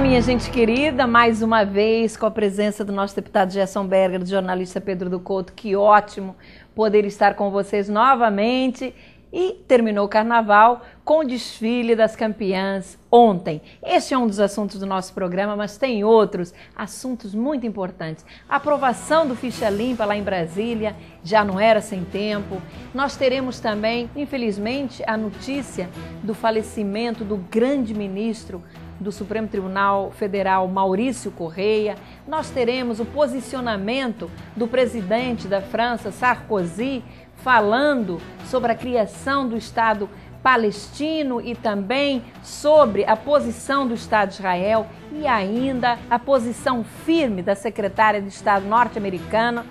Olá, minha gente querida, mais uma vez com a presença do nosso deputado Gerson Berger, do jornalista Pedro do Couto. Que ótimo poder estar com vocês novamente. E terminou o carnaval com o desfile das campeãs ontem. Este é um dos assuntos do nosso programa, mas tem outros assuntos muito importantes. A aprovação do Ficha Limpa lá em Brasília já não era sem tempo. Nós teremos também, infelizmente, a notícia do falecimento do grande ministro do Supremo Tribunal Federal Maurício Correia, nós teremos o posicionamento do presidente da França, Sarkozy, falando sobre a criação do Estado palestino e também sobre a posição do Estado de Israel e ainda a posição firme da secretária de Estado norte-americana,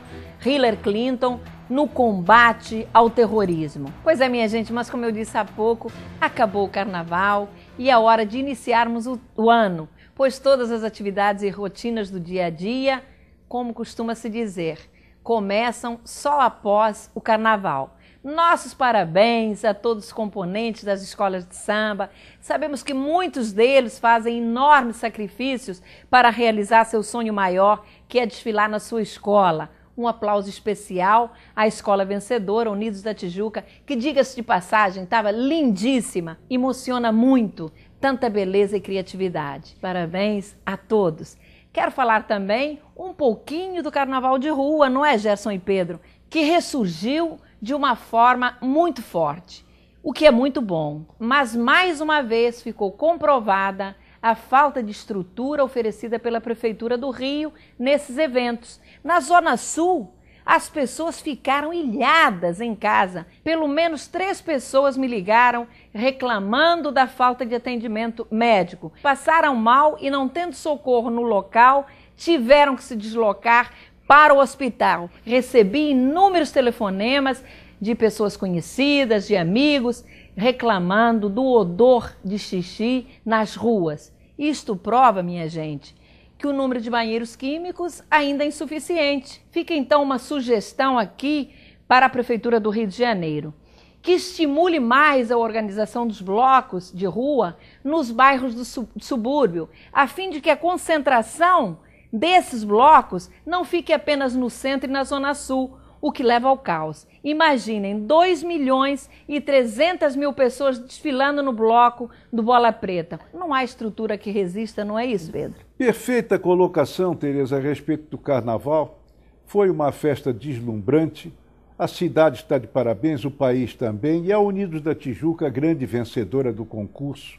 Hillary Clinton, no combate ao terrorismo. Pois é, minha gente, mas como eu disse há pouco, acabou o carnaval e é hora de iniciarmos o, o ano, pois todas as atividades e rotinas do dia a dia, como costuma se dizer, começam só após o carnaval. Nossos parabéns a todos os componentes das escolas de samba. Sabemos que muitos deles fazem enormes sacrifícios para realizar seu sonho maior, que é desfilar na sua escola um aplauso especial à escola vencedora, Unidos da Tijuca, que, diga-se de passagem, estava lindíssima, emociona muito, tanta beleza e criatividade. Parabéns a todos. Quero falar também um pouquinho do carnaval de rua, não é, Gerson e Pedro? Que ressurgiu de uma forma muito forte, o que é muito bom. Mas mais uma vez ficou comprovada a falta de estrutura oferecida pela Prefeitura do Rio nesses eventos. Na Zona Sul, as pessoas ficaram ilhadas em casa. Pelo menos três pessoas me ligaram reclamando da falta de atendimento médico. Passaram mal e, não tendo socorro no local, tiveram que se deslocar para o hospital. Recebi inúmeros telefonemas de pessoas conhecidas, de amigos reclamando do odor de xixi nas ruas. Isto prova, minha gente, que o número de banheiros químicos ainda é insuficiente. Fica então uma sugestão aqui para a Prefeitura do Rio de Janeiro, que estimule mais a organização dos blocos de rua nos bairros do subúrbio, a fim de que a concentração desses blocos não fique apenas no centro e na zona sul, o que leva ao caos. Imaginem, 2 milhões e 300 mil pessoas desfilando no bloco do Bola Preta. Não há estrutura que resista, não é isso, Pedro? Perfeita colocação, Tereza, a respeito do carnaval. Foi uma festa deslumbrante. A cidade está de parabéns, o país também. E a Unidos da Tijuca, grande vencedora do concurso,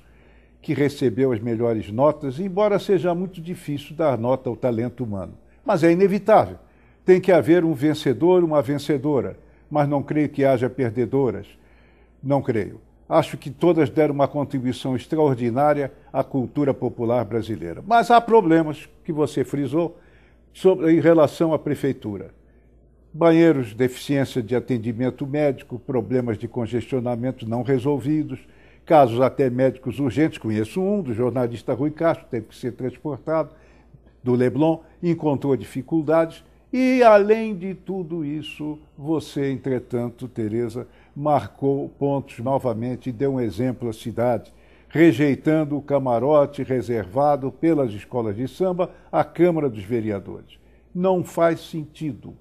que recebeu as melhores notas, embora seja muito difícil dar nota ao talento humano. Mas é inevitável. Tem que haver um vencedor, uma vencedora mas não creio que haja perdedoras. Não creio. Acho que todas deram uma contribuição extraordinária à cultura popular brasileira. Mas há problemas que você frisou sobre, em relação à prefeitura. Banheiros, deficiência de atendimento médico, problemas de congestionamento não resolvidos, casos até médicos urgentes. Conheço um do jornalista Rui Castro, teve que ser transportado do Leblon, encontrou dificuldades e além de tudo isso, você, entretanto, Tereza, marcou pontos novamente e deu um exemplo à cidade, rejeitando o camarote reservado pelas escolas de samba à Câmara dos Vereadores. Não faz sentido.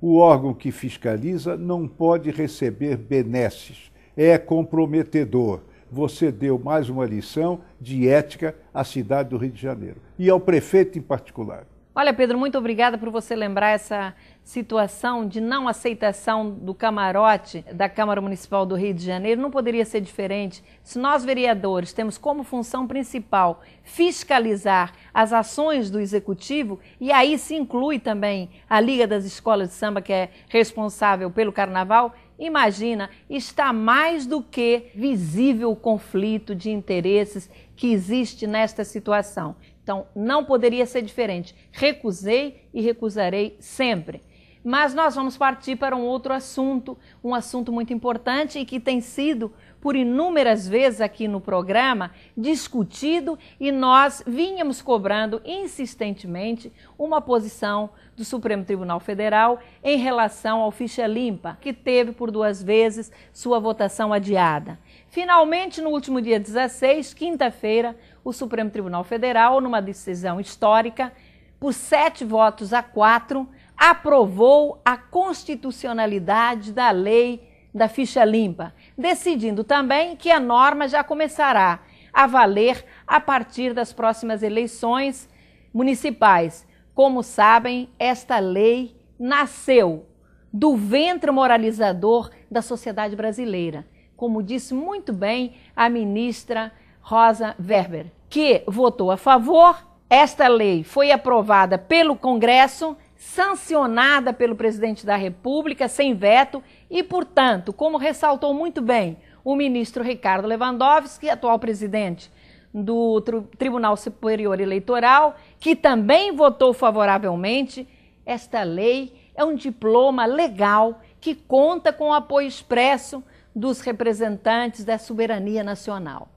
O órgão que fiscaliza não pode receber benesses. É comprometedor. Você deu mais uma lição de ética à cidade do Rio de Janeiro e ao prefeito em particular. Olha, Pedro, muito obrigada por você lembrar essa situação de não aceitação do camarote da Câmara Municipal do Rio de Janeiro não poderia ser diferente se nós, vereadores, temos como função principal fiscalizar as ações do Executivo e aí se inclui também a Liga das Escolas de Samba, que é responsável pelo Carnaval. Imagina, está mais do que visível o conflito de interesses que existe nesta situação. Então, não poderia ser diferente. Recusei e recusarei sempre. Mas nós vamos partir para um outro assunto, um assunto muito importante e que tem sido por inúmeras vezes aqui no programa, discutido e nós vínhamos cobrando insistentemente uma posição do Supremo Tribunal Federal em relação ao ficha limpa, que teve por duas vezes sua votação adiada. Finalmente, no último dia 16, quinta-feira, o Supremo Tribunal Federal, numa decisão histórica, por sete votos a quatro, aprovou a constitucionalidade da lei da ficha limpa decidindo também que a norma já começará a valer a partir das próximas eleições municipais. Como sabem, esta lei nasceu do ventre moralizador da sociedade brasileira, como disse muito bem a ministra Rosa Werber, que votou a favor. Esta lei foi aprovada pelo Congresso, sancionada pelo presidente da República, sem veto, e, portanto, como ressaltou muito bem o ministro Ricardo Lewandowski, atual presidente do Tribunal Superior Eleitoral, que também votou favoravelmente, esta lei é um diploma legal que conta com o apoio expresso dos representantes da soberania nacional.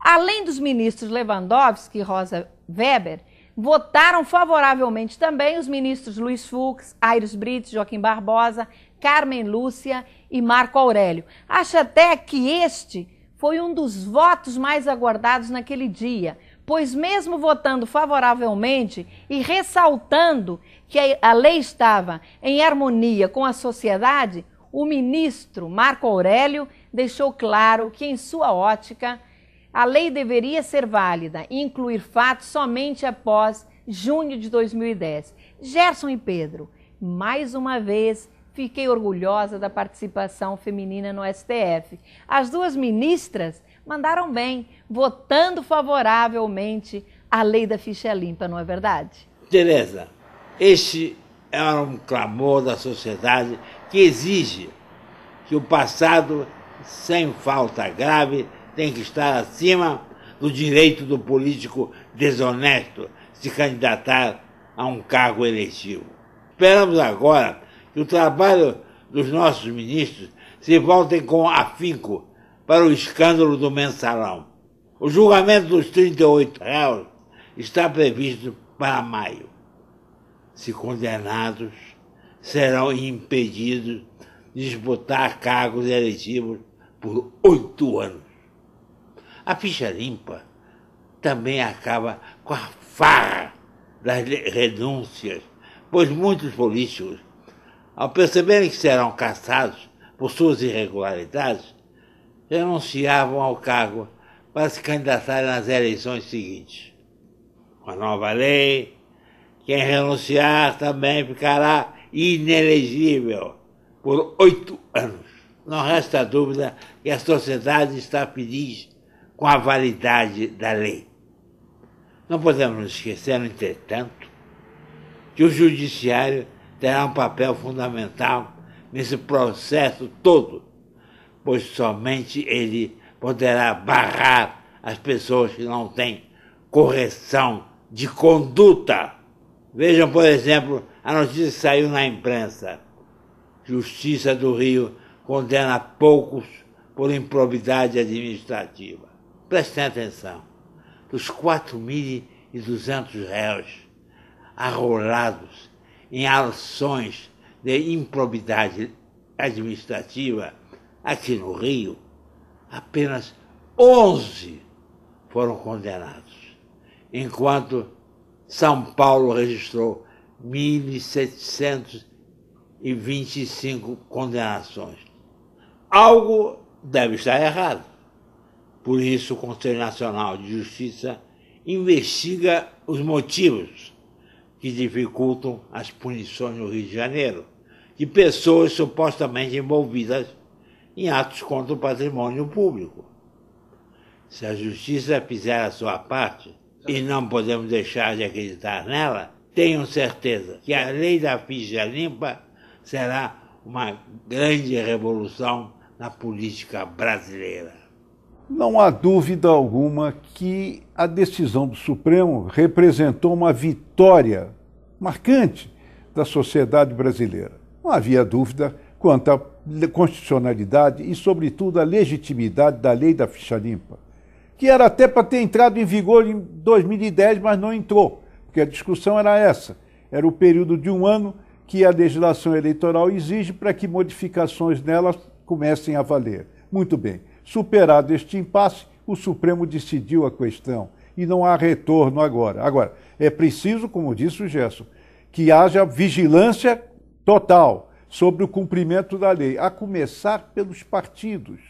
Além dos ministros Lewandowski e Rosa Weber, Votaram favoravelmente também os ministros Luiz Fux, Aires Brites, Joaquim Barbosa, Carmen Lúcia e Marco Aurélio. Acho até que este foi um dos votos mais aguardados naquele dia, pois, mesmo votando favoravelmente e ressaltando que a lei estava em harmonia com a sociedade, o ministro Marco Aurélio deixou claro que, em sua ótica, a lei deveria ser válida e incluir fatos somente após junho de 2010. Gerson e Pedro, mais uma vez fiquei orgulhosa da participação feminina no STF. As duas ministras mandaram bem, votando favoravelmente a lei da ficha limpa, não é verdade? Tereza, este é um clamor da sociedade que exige que o passado, sem falta grave, tem que estar acima do direito do político desonesto se candidatar a um cargo eletivo. Esperamos agora que o trabalho dos nossos ministros se voltem com afinco para o escândalo do mensalão. O julgamento dos 38 réus está previsto para maio. Se condenados, serão impedidos de disputar cargos eletivos por oito anos. A ficha limpa também acaba com a farra das renúncias, pois muitos políticos, ao perceberem que serão caçados por suas irregularidades, renunciavam ao cargo para se candidatarem nas eleições seguintes. Com a nova lei, quem renunciar também ficará inelegível por oito anos. Não resta dúvida que a sociedade está feliz com a validade da lei. Não podemos nos esquecer, entretanto, que o judiciário terá um papel fundamental nesse processo todo, pois somente ele poderá barrar as pessoas que não têm correção de conduta. Vejam, por exemplo, a notícia que saiu na imprensa. Justiça do Rio condena poucos por improbidade administrativa prestem atenção, dos 4.200 réus arrolados em ações de improbidade administrativa aqui no Rio, apenas 11 foram condenados, enquanto São Paulo registrou 1.725 condenações. Algo deve estar errado. Por isso, o Conselho Nacional de Justiça investiga os motivos que dificultam as punições no Rio de Janeiro de pessoas supostamente envolvidas em atos contra o patrimônio público. Se a justiça fizer a sua parte, e não podemos deixar de acreditar nela, tenham certeza que a lei da ficha limpa será uma grande revolução na política brasileira. Não há dúvida alguma que a decisão do Supremo representou uma vitória marcante da sociedade brasileira. Não havia dúvida quanto à constitucionalidade e, sobretudo, à legitimidade da lei da ficha limpa, que era até para ter entrado em vigor em 2010, mas não entrou, porque a discussão era essa. Era o período de um ano que a legislação eleitoral exige para que modificações nelas comecem a valer. Muito bem Superado este impasse, o Supremo decidiu a questão e não há retorno agora. Agora, é preciso, como disse o Gerson, que haja vigilância total sobre o cumprimento da lei, a começar pelos partidos,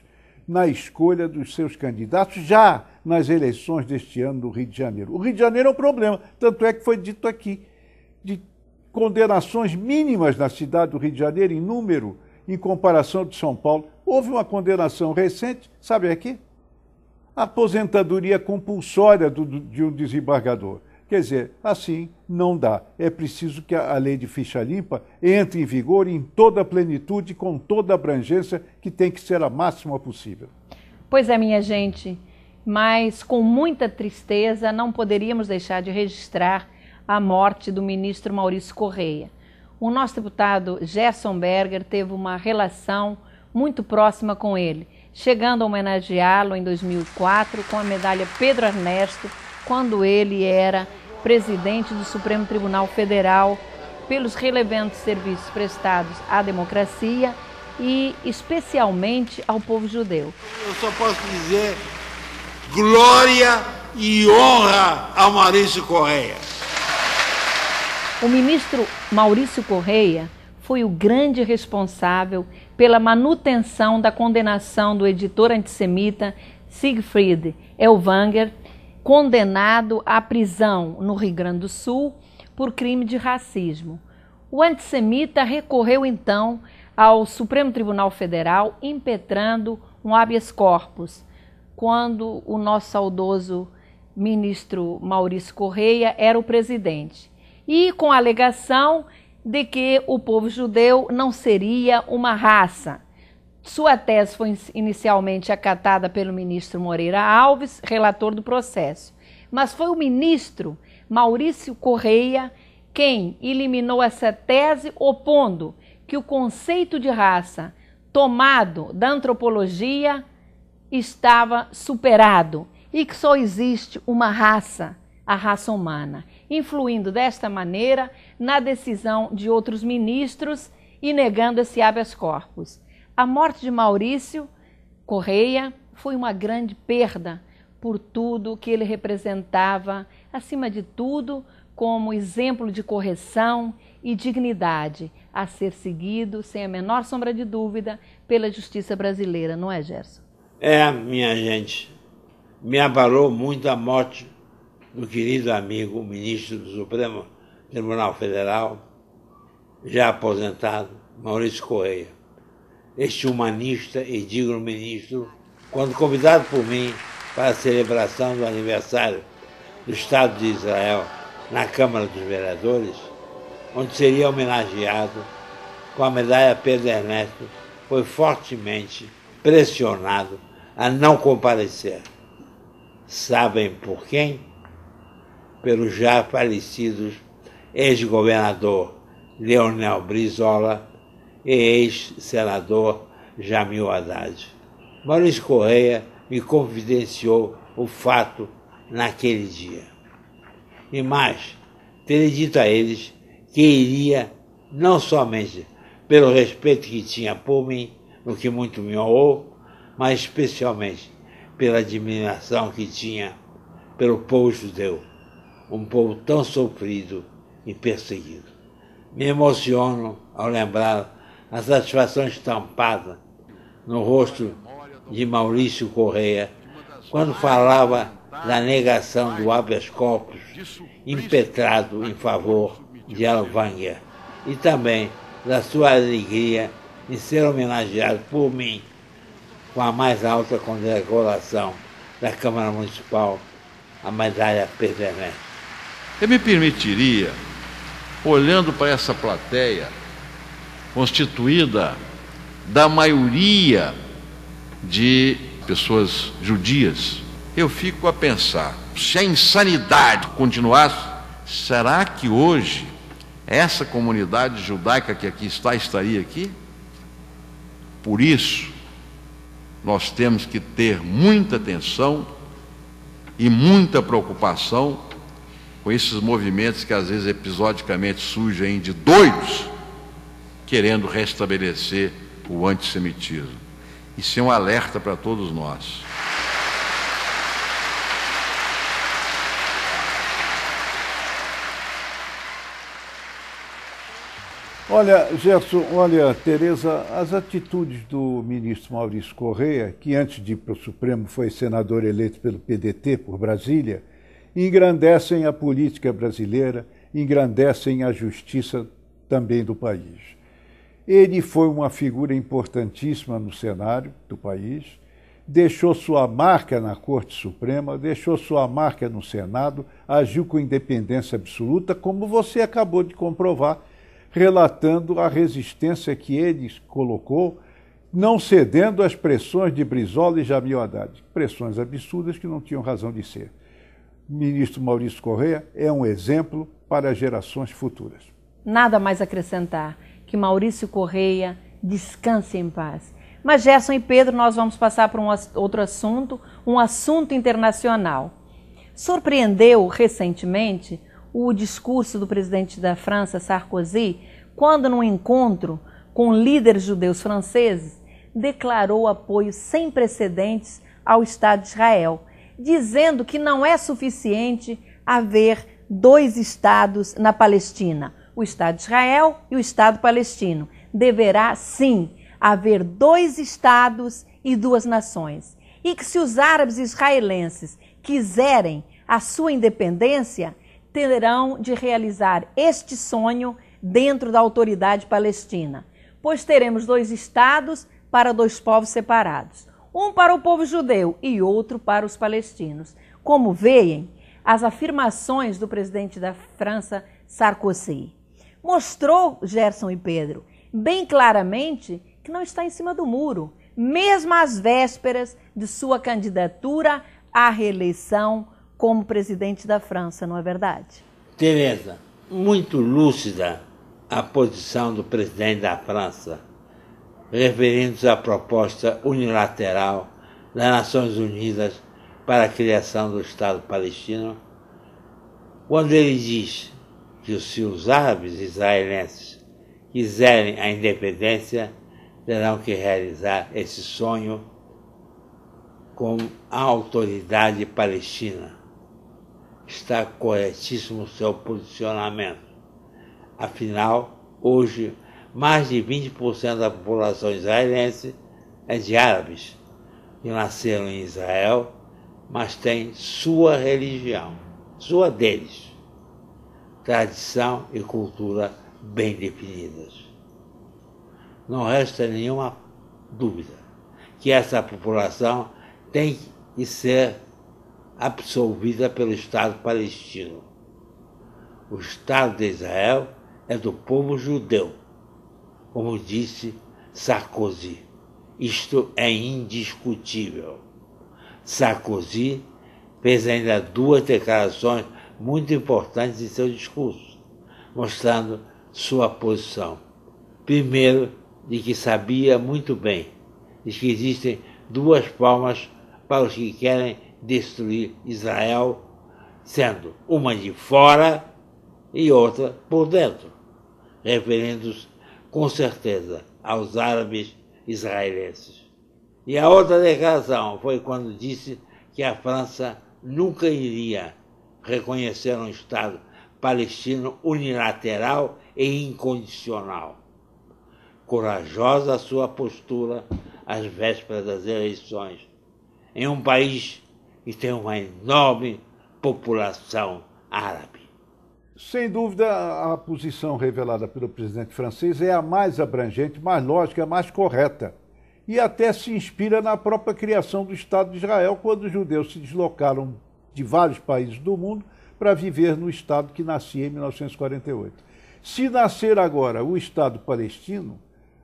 na escolha dos seus candidatos, já nas eleições deste ano do Rio de Janeiro. O Rio de Janeiro é um problema, tanto é que foi dito aqui, de condenações mínimas na cidade do Rio de Janeiro, em número, em comparação de São Paulo, Houve uma condenação recente, sabe aqui? Aposentadoria compulsória do, de um desembargador. Quer dizer, assim não dá. É preciso que a lei de ficha limpa entre em vigor em toda a plenitude, com toda a abrangência, que tem que ser a máxima possível. Pois é, minha gente, mas com muita tristeza não poderíamos deixar de registrar a morte do ministro Maurício Correia. O nosso deputado Gerson Berger teve uma relação muito próxima com ele, chegando a homenageá-lo em 2004 com a medalha Pedro Ernesto, quando ele era presidente do Supremo Tribunal Federal, pelos relevantes serviços prestados à democracia e especialmente ao povo judeu. Eu só posso dizer glória e honra a Maurício Correia. O ministro Maurício Correia foi o grande responsável pela manutenção da condenação do editor antissemita Siegfried Elwanger, condenado à prisão no Rio Grande do Sul por crime de racismo. O antissemita recorreu então ao Supremo Tribunal Federal, impetrando um habeas corpus, quando o nosso saudoso ministro Maurício Correia era o presidente. E com a alegação de que o povo judeu não seria uma raça. Sua tese foi inicialmente acatada pelo ministro Moreira Alves, relator do processo, mas foi o ministro Maurício Correia quem eliminou essa tese, opondo que o conceito de raça tomado da antropologia estava superado e que só existe uma raça, a raça humana influindo desta maneira na decisão de outros ministros e negando esse habeas corpus. A morte de Maurício Correia foi uma grande perda por tudo que ele representava, acima de tudo, como exemplo de correção e dignidade a ser seguido, sem a menor sombra de dúvida, pela justiça brasileira, não é, Gerson? É, minha gente, me abalou muito a morte do querido amigo ministro do Supremo Tribunal Federal, já aposentado, Maurício Correia. Este humanista e digno ministro, quando convidado por mim para a celebração do aniversário do Estado de Israel na Câmara dos Vereadores, onde seria homenageado com a medalha Pedro Ernesto, foi fortemente pressionado a não comparecer. Sabem por quem? pelo já falecido ex-governador Leonel Brizola e ex-senador Jamil Haddad. Maurício Correia me confidenciou o fato naquele dia. E mais, teria dito a eles que iria não somente pelo respeito que tinha por mim, no que muito me honrou, mas especialmente pela admiração que tinha pelo povo judeu um povo tão sofrido e perseguido. Me emociono ao lembrar a satisfação estampada no rosto de Maurício Correia quando falava da negação do habeas corpus impetrado em favor de Alvanger e também da sua alegria em ser homenageado por mim com a mais alta condecoração da Câmara Municipal, a medalha Pervenete. Eu me permitiria, olhando para essa plateia, constituída da maioria de pessoas judias, eu fico a pensar: se a insanidade continuasse, será que hoje essa comunidade judaica que aqui está estaria aqui? Por isso, nós temos que ter muita atenção e muita preocupação com esses movimentos que às vezes episodicamente surgem de doidos querendo restabelecer o antissemitismo. Isso é um alerta para todos nós. Olha, Gerson, olha, Tereza, as atitudes do ministro Maurício Correia, que antes de ir para o Supremo foi senador eleito pelo PDT por Brasília, engrandecem a política brasileira, engrandecem a justiça também do país. Ele foi uma figura importantíssima no cenário do país, deixou sua marca na Corte Suprema, deixou sua marca no Senado, agiu com independência absoluta, como você acabou de comprovar, relatando a resistência que ele colocou, não cedendo às pressões de Brizola e Jamil Haddad, pressões absurdas que não tinham razão de ser ministro Maurício Correia é um exemplo para gerações futuras. Nada mais acrescentar. Que Maurício Correia descanse em paz. Mas Gerson e Pedro, nós vamos passar para um outro assunto, um assunto internacional. Surpreendeu recentemente o discurso do presidente da França, Sarkozy, quando, num encontro com líderes judeus franceses, declarou apoio sem precedentes ao Estado de Israel dizendo que não é suficiente haver dois estados na Palestina, o Estado de Israel e o Estado palestino. Deverá sim haver dois estados e duas nações. E que se os árabes israelenses quiserem a sua independência, terão de realizar este sonho dentro da autoridade palestina, pois teremos dois estados para dois povos separados um para o povo judeu e outro para os palestinos. Como veem, as afirmações do presidente da França, Sarkozy, mostrou Gerson e Pedro bem claramente que não está em cima do muro, mesmo às vésperas de sua candidatura à reeleição como presidente da França, não é verdade? Tereza, muito lúcida a posição do presidente da França referentes à proposta unilateral das Nações Unidas para a criação do Estado palestino, quando ele diz que se os árabes israelenses quiserem a independência, terão que realizar esse sonho com a autoridade palestina. Está corretíssimo seu posicionamento. Afinal, hoje mais de 20% da população israelense é de árabes, que nasceram em Israel, mas têm sua religião, sua deles, tradição e cultura bem definidas. Não resta nenhuma dúvida que essa população tem que ser absolvida pelo Estado palestino. O Estado de Israel é do povo judeu como disse Sarkozy. Isto é indiscutível. Sarkozy fez ainda duas declarações muito importantes em seu discurso, mostrando sua posição. Primeiro, de que sabia muito bem de que existem duas formas para os que querem destruir Israel, sendo uma de fora e outra por dentro, referindo-se com certeza, aos árabes israelenses. E a outra declaração foi quando disse que a França nunca iria reconhecer um Estado palestino unilateral e incondicional. Corajosa sua postura às vésperas das eleições, em um país que tem uma enorme população árabe. Sem dúvida, a posição revelada pelo presidente francês é a mais abrangente, mais lógica, mais correta. E até se inspira na própria criação do Estado de Israel, quando os judeus se deslocaram de vários países do mundo para viver no Estado que nascia em 1948. Se nascer agora o Estado palestino,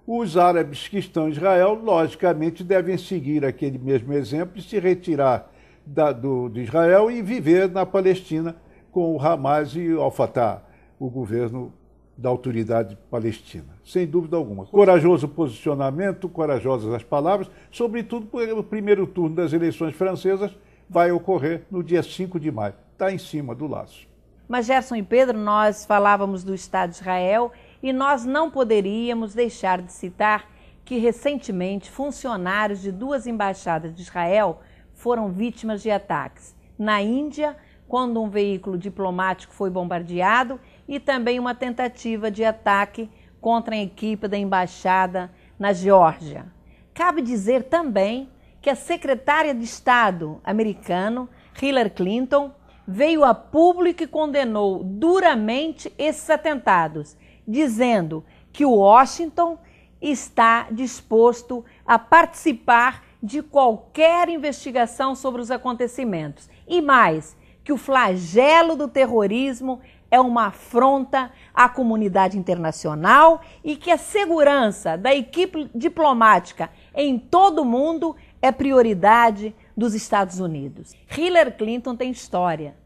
os árabes que estão em Israel, logicamente, devem seguir aquele mesmo exemplo e se retirar da, do, de Israel e viver na Palestina com o Hamas e o Al-Fatah, o governo da autoridade palestina, sem dúvida alguma. Corajoso posicionamento, corajosas as palavras, sobretudo porque o primeiro turno das eleições francesas vai ocorrer no dia 5 de maio. Está em cima do laço. Mas Gerson e Pedro, nós falávamos do Estado de Israel e nós não poderíamos deixar de citar que recentemente funcionários de duas embaixadas de Israel foram vítimas de ataques na Índia quando um veículo diplomático foi bombardeado e também uma tentativa de ataque contra a equipe da embaixada na Geórgia. Cabe dizer também que a secretária de Estado americano, Hillary Clinton, veio a público e condenou duramente esses atentados, dizendo que Washington está disposto a participar de qualquer investigação sobre os acontecimentos. E mais, que o flagelo do terrorismo é uma afronta à comunidade internacional e que a segurança da equipe diplomática em todo o mundo é prioridade dos Estados Unidos. Hillary Clinton tem história.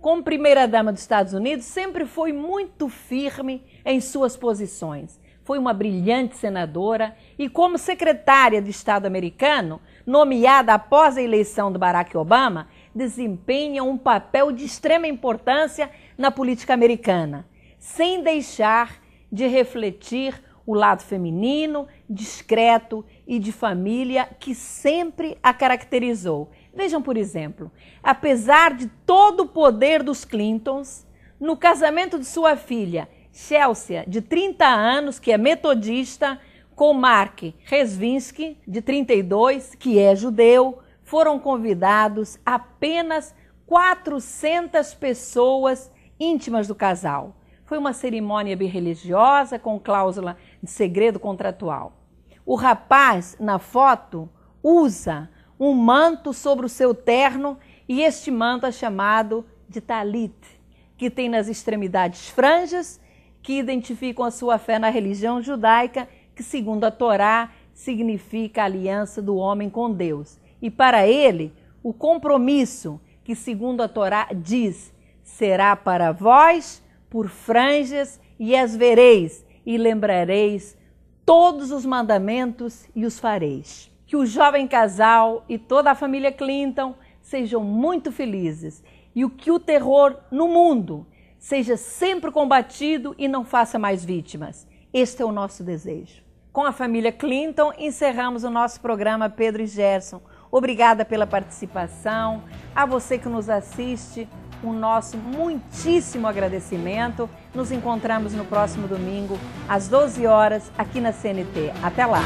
Como primeira-dama dos Estados Unidos, sempre foi muito firme em suas posições. Foi uma brilhante senadora e, como secretária de Estado americano, nomeada após a eleição do Barack Obama, desempenham um papel de extrema importância na política americana, sem deixar de refletir o lado feminino, discreto e de família que sempre a caracterizou. Vejam, por exemplo, apesar de todo o poder dos Clintons, no casamento de sua filha, Chelsea, de 30 anos, que é metodista, com Mark Resvinsky, de 32, que é judeu, foram convidados apenas 400 pessoas íntimas do casal. Foi uma cerimônia religiosa com cláusula de segredo contratual. O rapaz, na foto, usa um manto sobre o seu terno e este manto é chamado de talit, que tem nas extremidades franjas que identificam a sua fé na religião judaica, que, segundo a Torá, significa a aliança do homem com Deus. E para ele, o compromisso que, segundo a Torá, diz: será para vós por franjas e as vereis, e lembrareis todos os mandamentos e os fareis. Que o jovem casal e toda a família Clinton sejam muito felizes e o que o terror no mundo seja sempre combatido e não faça mais vítimas. Este é o nosso desejo. Com a família Clinton, encerramos o nosso programa Pedro e Gerson. Obrigada pela participação. A você que nos assiste, o nosso muitíssimo agradecimento. Nos encontramos no próximo domingo, às 12 horas, aqui na CNT. Até lá!